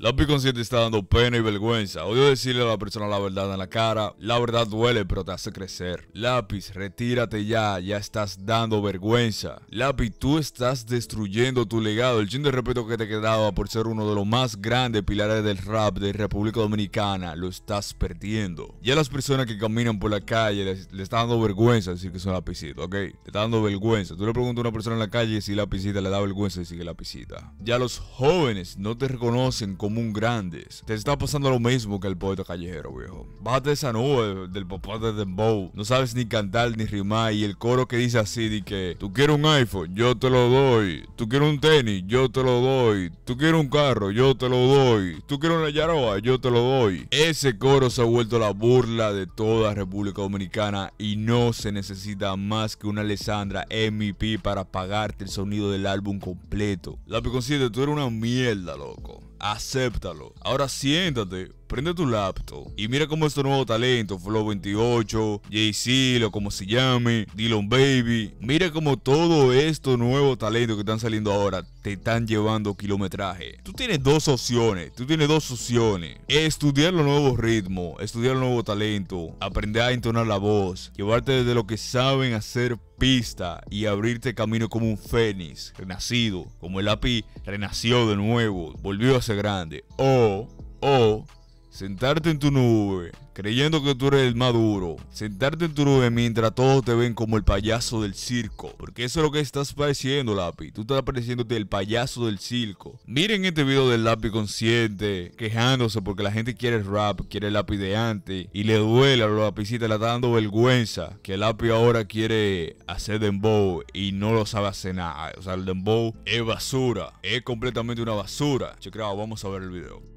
Lápiz consciente está dando pena y vergüenza. Odio decirle a la persona la verdad en la cara. La verdad duele, pero te hace crecer. Lápiz, retírate ya. Ya estás dando vergüenza. Lápiz, tú estás destruyendo tu legado. El chin de respeto que te quedaba por ser uno de los más grandes pilares del rap de República Dominicana. Lo estás perdiendo. Ya las personas que caminan por la calle les, está dando vergüenza decir que son lapicitos, ¿ok? Te está dando vergüenza. Tú le preguntas a una persona en la calle si lapicita le da vergüenza decir que lapicita. Ya los jóvenes no te reconocen como grandes. Te está pasando lo mismo que el poeta callejero, viejo. Bájate esa nube del papá de Dembow. No sabes ni cantar ni rimar. Y el coro que dice así de que tú quieres un iPhone, yo te lo doy. Tú quieres un tenis, yo te lo doy. Tú quieres un carro, yo te lo doy. Tú quieres una yaroa, yo te lo doy. Ese coro se ha vuelto la burla de toda República Dominicana y no se necesita más que una Alessandra M.I.P. para pagarte el sonido del álbum completo. La 7, tú eres una mierda, loco acéptalo. Ahora siéntate, prende tu laptop y mira cómo estos nuevos talentos, Flow 28, Jay-Z, como se llame, Dylan Baby, mira cómo todo estos nuevos talentos que están saliendo ahora te están llevando kilometraje. Tú tienes dos opciones, tú tienes dos opciones. Estudiar los nuevos ritmos, estudiar los nuevos talentos, aprender a entonar la voz, llevarte desde lo que saben hacer pista y abrirte camino como un fénix renacido, como el lápiz renació de nuevo, volvió a ser grande. O, o, Sentarte en tu nube, creyendo que tú eres el maduro. Sentarte en tu nube mientras todos te ven como el payaso del circo. Porque eso es lo que estás pareciendo, Lápiz. Tú estás pareciéndote el payaso del circo. Miren este video del Lápiz consciente, quejándose porque la gente quiere rap, quiere el Lápiz de antes. Y le duele a los lapicitas, le está dando vergüenza que el Lápiz ahora quiere hacer dembow y no lo sabe hacer nada. O sea, el dembow es basura. Es completamente una basura. creo vamos a ver el video.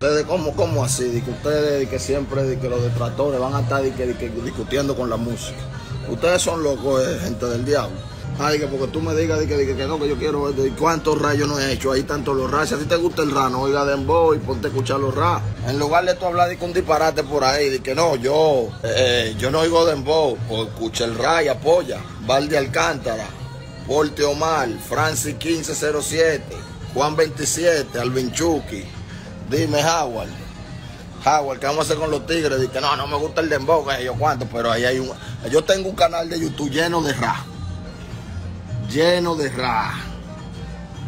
Ustedes, ¿cómo, cómo así? De que ustedes, que siempre, de que los detractores van a estar que, discutiendo con la música. Ustedes son locos, eh, gente del diablo. Ay, que porque tú me digas que, no, que yo quiero ver cuántos rayos no he hecho. Ahí tanto los rayos. Si a ti te gusta el no oiga Dembow y ponte a escuchar los rayos. En lugar de tú hablar de un disparate por ahí, de que no, yo, eh, yo no oigo Dembow, o pues escucha el ray, apoya. Valde Alcántara, Porte Omar, Francis 1507, Juan 27, Alvin Chucky. Dime, Howard. Howard, ¿qué vamos a hacer con los tigres? Dice, no, no me gusta el dembow, que yo cuánto, pero ahí hay un... Yo tengo un canal de YouTube lleno de rap. Lleno de rap.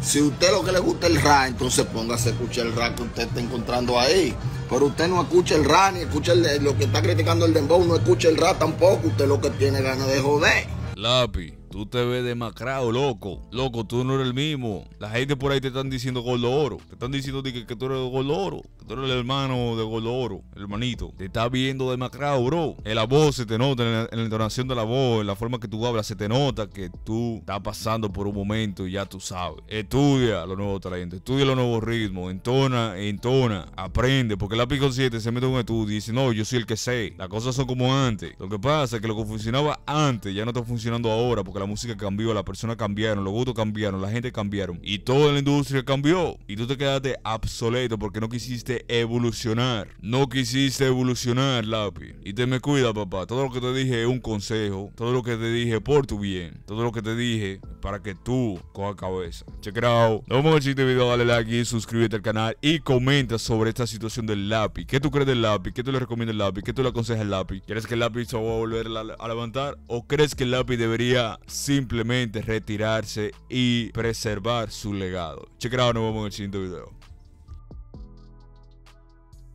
Si usted lo que le gusta el ra, entonces póngase a escuchar el ra que usted está encontrando ahí. Pero usted no escucha el ra, ni escucha lo que está criticando el dembow, no escucha el rap tampoco. Usted lo que tiene ganas de joder. Lapi. Tú te ves demacrado, loco. Loco, tú no eres el mismo. La gente por ahí te están diciendo gordo oro. Te están diciendo que, que tú eres gordo oro el hermano de Goldoro, el hermanito. Te está viendo demacrado, bro. En la voz se te nota, en la, entonación de la voz, en la forma que tú hablas, se te nota que tú estás pasando por un momento y ya tú sabes. Estudia los nuevos talentos, estudia los nuevos ritmos, entona, entona, aprende. Porque la Pico 7 se mete en un estudio y dice, no, yo soy el que sé. Las cosas son como antes. Lo que pasa es que lo que funcionaba antes ya no está funcionando ahora porque la música cambió, las personas cambiaron, los gustos cambiaron, la gente cambiaron. Y toda la industria cambió. Y tú te quedaste obsoleto porque no quisiste evolucionar. No quisiste evolucionar, lápiz. Y te me cuida, papá. Todo lo que te dije es un consejo. Todo lo que te dije por tu bien. Todo lo que te dije para que tú cojas cabeza. Check it out. Nos vemos en el siguiente video. Dale like y suscríbete al canal. Y comenta sobre esta situación del lápiz. ¿Qué tú crees del lápiz? ¿Qué tú le recomiendas al lápiz? ¿Qué tú le aconsejas al lápiz? ¿Quieres que el lápiz se va a volver a levantar? ¿O crees que el lápiz debería simplemente retirarse y preservar su legado? Check it out. Nos vemos en el siguiente video.